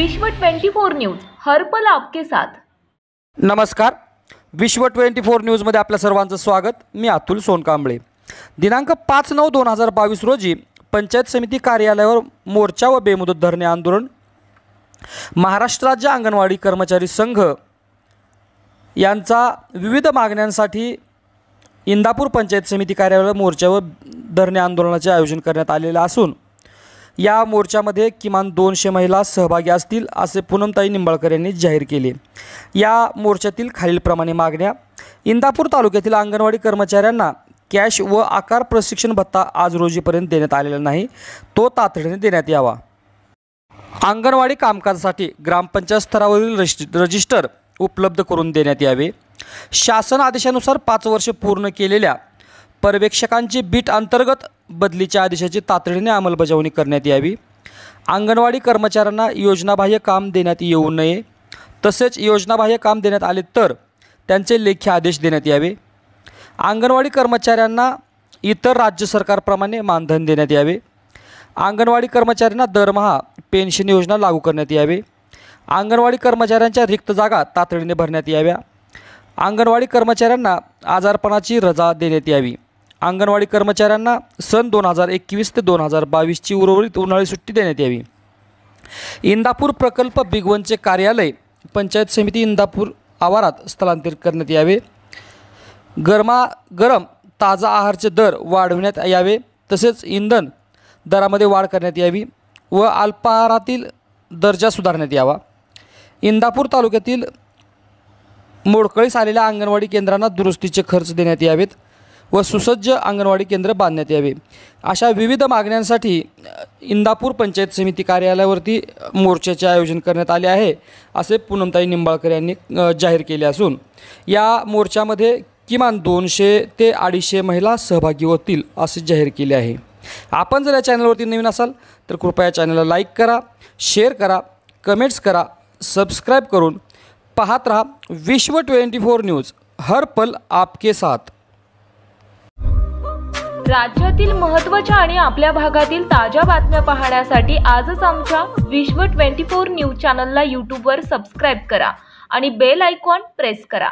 विश्व 24 न्यूज हरपल आपके साथ नमस्कार विश्व 24 मध्ये आपल्या सर्वांचं स्वागत मी अतुल सोनकांबळे दिनांक पाच नऊ दोन हजार बावीस रोजी पंचायत समिती कार्यालयावर मोर्चा व बेमुदत धरणे आंदोलन महाराष्ट्र राज्य अंगणवाडी कर्मचारी संघ यांचा विविध मागण्यांसाठी इंदापूर पंचायत समिती कार्यालयावर मोर्चा व धरणे आंदोलनाचे आयोजन करण्यात आलेलं असून या मोर्चामध्ये किमान दोनशे महिला सहभागी असतील असे पूनमताई निंबाळकर यांनी जाहीर केले या मोर्चातील खालीलप्रमाणे मागण्या इंदापूर तालुक्यातील अंगणवाडी कर्मचाऱ्यांना कॅश व आकार प्रशिक्षण भत्ता आज रोजीपर्यंत देण्यात आलेला नाही तो तातडीने देण्यात यावा अंगणवाडी कामकाजासाठी ग्रामपंचायत स्तरावरील रजिस्टर उपलब्ध करून देण्यात यावे शासन आदेशानुसार पाच वर्ष पूर्ण केलेल्या पर्यवेक्षकांची बीट अंतर्गत बदलीच्या आदेशाची तातडीने अंमलबजावणी करण्यात यावी अंगणवाडी कर्मचाऱ्यांना योजनाबाह्य काम देण्यात येऊ नये तसेच योजनाबाह्य काम देण्यात आले तर त्यांचे लेखी आदेश देण्यात यावे अंगणवाडी कर्मचाऱ्यांना इतर राज्य सरकारप्रमाणे मानधन देण्यात यावे अंगणवाडी कर्मचाऱ्यांना दरमहा पेन्शन योजना लागू करण्यात यावे अंगणवाडी कर्मचाऱ्यांच्या रिक्त जागा तातडीने भरण्यात याव्या अंगणवाडी कर्मचाऱ्यांना आजारपणाची रजा देण्यात यावी अंगणवाडी कर्मचाऱ्यांना सन दोन हजार एकवीस ते दोन हजार बावीसची उर्वरित उन्हाळी सुट्टी देण्यात यावी इंदापूर प्रकल्प बिगवनचे कार्यालय पंचायत समिती इंदापूर आवारात स्थलांतरित करण्यात यावे गरमा गरम ताजा आहारचे दर वाढविण्यात यावे तसेच इंधन दरामध्ये वाढ करण्यात यावी व अल्पाहारातील दर्जा सुधारण्यात यावा इंदापूर तालुक्यातील मोडकळीस आलेल्या अंगणवाडी केंद्रांना दुरुस्तीचे खर्च देण्यात यावेत व सुसज्ज अंगणवाडी केंद्र बांधण्यात यावे अशा विविध मागण्यांसाठी इंदापूर पंचायत समिती कार्यालयावरती मोर्चाचे आयोजन करण्यात आले आहे असे पूनमताई निंबाळकर यांनी जाहीर केले असून या मोर्चामध्ये किमान दोनशे ते अडीचशे महिला सहभागी होतील असे जाहीर केले आहे आपण जर या चॅनलवरती नवीन असाल तर कृपया चॅनलला लाईक करा शेअर करा कमेंट्स करा सबस्क्राईब करून पाहत रहा विश्व ट्वेंटी फोर न्यूज हर पल आपके साथ राज्यातील महत्त्वाच्या आणि आपल्या भागातील ताज्या बातम्या पाहण्यासाठी आजच आमच्या विश्व ट्वेंटी फोर न्यूज चॅनलला यूट्यूबवर सबस्क्राईब करा आणि बेल आयकॉन प्रेस करा